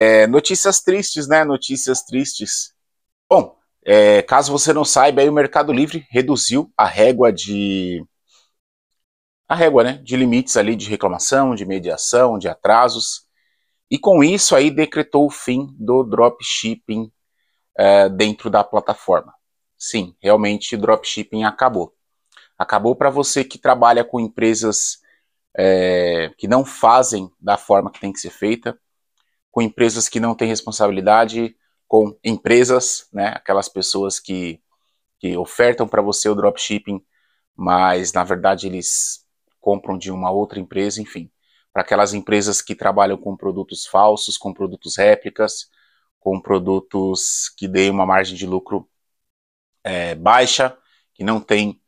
É, notícias tristes, né? Notícias tristes. Bom, é, caso você não saiba, aí o Mercado Livre reduziu a régua de a régua, né, de limites ali de reclamação, de mediação, de atrasos. E com isso aí decretou o fim do dropshipping é, dentro da plataforma. Sim, realmente dropshipping acabou. Acabou para você que trabalha com empresas é, que não fazem da forma que tem que ser feita, com empresas que não têm responsabilidade com empresas, né? Aquelas pessoas que, que ofertam para você o dropshipping, mas na verdade eles compram de uma outra empresa, enfim. Para aquelas empresas que trabalham com produtos falsos, com produtos réplicas, com produtos que deem uma margem de lucro é, baixa, que não tem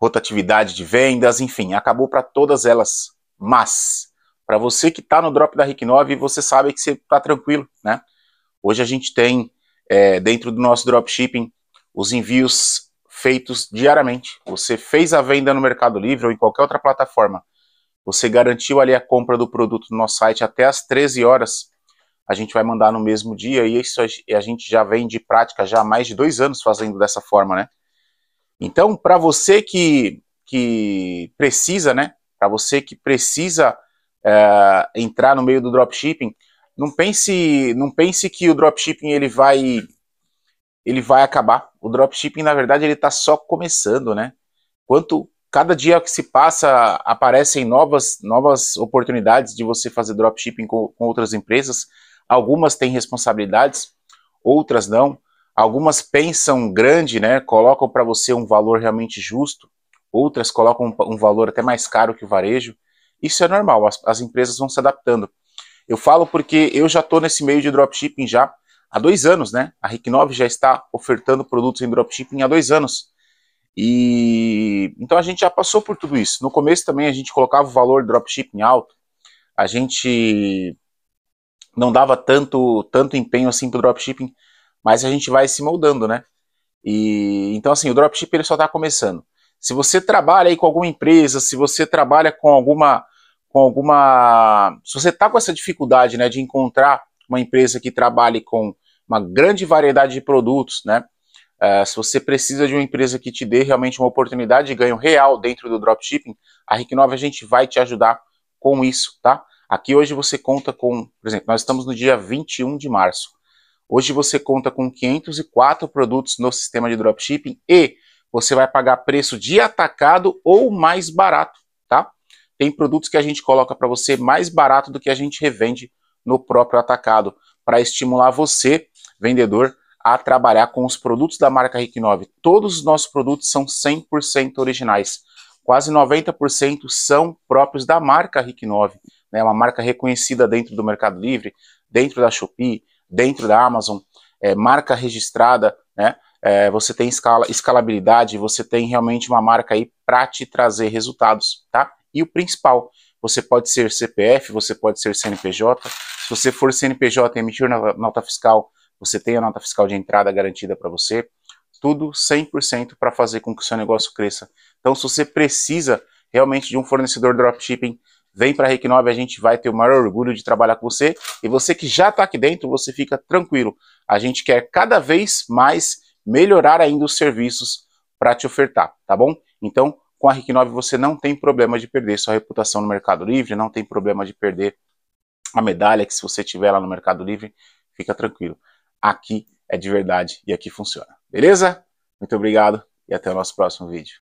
rotatividade de vendas, enfim, acabou para todas elas. Mas para você que está no drop da RIC 9, você sabe que você está tranquilo, né? Hoje a gente tem é, dentro do nosso dropshipping os envios feitos diariamente. Você fez a venda no Mercado Livre ou em qualquer outra plataforma. Você garantiu ali a compra do produto no nosso site até às 13 horas. A gente vai mandar no mesmo dia e isso a gente já vem de prática já há mais de dois anos fazendo dessa forma, né? Então, para você que, que precisa, né? Para você que precisa é, entrar no meio do dropshipping, não pense, não pense que o dropshipping ele vai ele vai acabar. O dropshipping, na verdade, ele está só começando, né? Quanto cada dia que se passa, aparecem novas, novas oportunidades de você fazer dropshipping com, com outras empresas. Algumas têm responsabilidades, outras não. Algumas pensam grande, né? Colocam para você um valor realmente justo, outras colocam um, um valor até mais caro que o varejo. Isso é normal, as, as empresas vão se adaptando. Eu falo porque eu já estou nesse meio de dropshipping já há dois anos, né? A Rick9 já está ofertando produtos em dropshipping há dois anos. E então a gente já passou por tudo isso. No começo também a gente colocava o valor dropshipping alto, a gente não dava tanto, tanto empenho assim para o dropshipping, mas a gente vai se moldando, né? E então assim, o dropshipping ele só está começando. Se você trabalha aí com alguma empresa, se você trabalha com alguma com alguma. Se você está com essa dificuldade né, de encontrar uma empresa que trabalhe com uma grande variedade de produtos, né? Uh, se você precisa de uma empresa que te dê realmente uma oportunidade de ganho real dentro do dropshipping, a Ricknova a gente vai te ajudar com isso, tá? Aqui hoje você conta com, por exemplo, nós estamos no dia 21 de março. Hoje você conta com 504 produtos no sistema de dropshipping e você vai pagar preço de atacado ou mais barato tem produtos que a gente coloca para você mais barato do que a gente revende no próprio atacado, para estimular você, vendedor, a trabalhar com os produtos da marca RIC 9. Todos os nossos produtos são 100% originais. Quase 90% são próprios da marca RIC 9, né? uma marca reconhecida dentro do Mercado Livre, dentro da Shopee, dentro da Amazon, é, marca registrada, né? É, você tem escala, escalabilidade, você tem realmente uma marca aí para te trazer resultados, tá? E o principal, você pode ser CPF, você pode ser CNPJ. Se você for CNPJ e emitir nota fiscal, você tem a nota fiscal de entrada garantida para você. Tudo 100% para fazer com que o seu negócio cresça. Então, se você precisa realmente de um fornecedor dropshipping, vem para a Rec9, a gente vai ter o maior orgulho de trabalhar com você. E você que já está aqui dentro, você fica tranquilo. A gente quer cada vez mais melhorar ainda os serviços para te ofertar, tá bom? Então, com a RIC9 você não tem problema de perder sua reputação no Mercado Livre, não tem problema de perder a medalha que se você tiver lá no Mercado Livre, fica tranquilo. Aqui é de verdade e aqui funciona. Beleza? Muito obrigado e até o nosso próximo vídeo.